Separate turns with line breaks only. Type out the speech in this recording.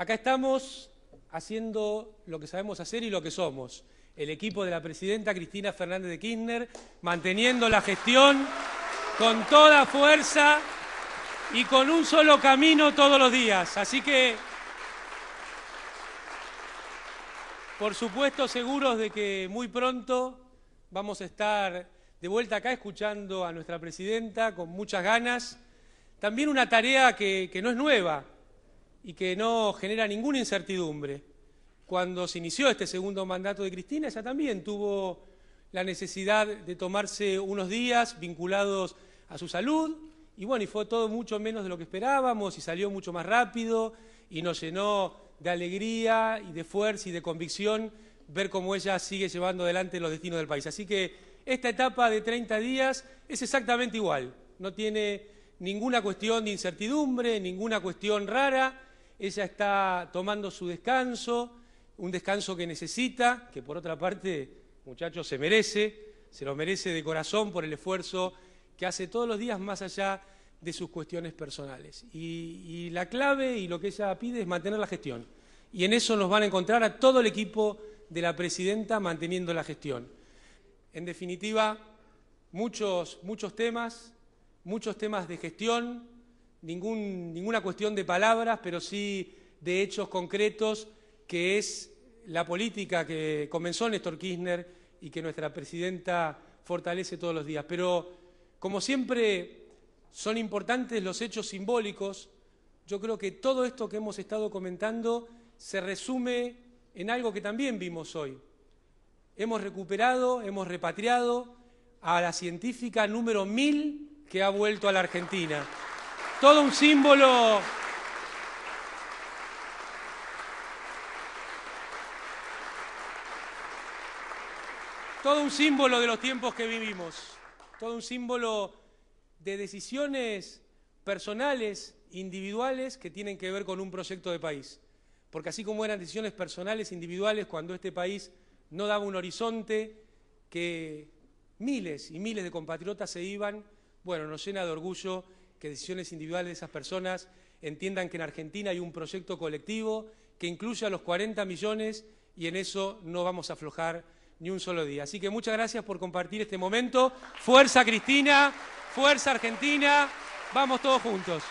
acá estamos haciendo lo que sabemos hacer y lo que somos. El equipo de la presidenta Cristina Fernández de Kirchner, manteniendo la gestión con toda fuerza y con un solo camino todos los días. Así que, por supuesto, seguros de que muy pronto vamos a estar de vuelta acá escuchando a nuestra presidenta con muchas ganas. También una tarea que, que no es nueva, y que no genera ninguna incertidumbre. Cuando se inició este segundo mandato de Cristina, ella también tuvo la necesidad de tomarse unos días vinculados a su salud, y bueno, y fue todo mucho menos de lo que esperábamos, y salió mucho más rápido, y nos llenó de alegría y de fuerza y de convicción ver cómo ella sigue llevando adelante los destinos del país. Así que esta etapa de 30 días es exactamente igual, no tiene ninguna cuestión de incertidumbre, ninguna cuestión rara, ella está tomando su descanso, un descanso que necesita, que por otra parte, muchachos, se merece, se lo merece de corazón por el esfuerzo que hace todos los días más allá de sus cuestiones personales. Y, la clave y lo que ella pide es mantener la gestión. Y en eso nos van a encontrar a todo el equipo de la presidenta manteniendo la gestión. En definitiva, muchos, muchos temas, muchos temas de gestión, ninguna cuestión de palabras, pero sí de hechos concretos, que es la política que comenzó Néstor Kirchner y que nuestra presidenta fortalece todos los días. Pero, como siempre, son importantes los hechos simbólicos. Yo creo que todo esto que hemos estado comentando se resume en algo que también vimos hoy. Hemos recuperado, hemos repatriado a la científica número mil que ha vuelto a la Argentina todo un símbolo todo un símbolo de los tiempos que vivimos, todo un símbolo de decisiones personales, individuales, que tienen que ver con un proyecto de país. Porque así como eran decisiones personales, individuales, cuando este país no daba un horizonte, que miles y miles de compatriotas se iban, bueno, nos llena de orgullo que decisiones individuales de esas personas entiendan que en Argentina hay un proyecto colectivo que incluye a los 40 millones y en eso no vamos a aflojar ni un solo día. Así que muchas gracias por compartir este momento. Fuerza Cristina, fuerza Argentina, vamos todos juntos.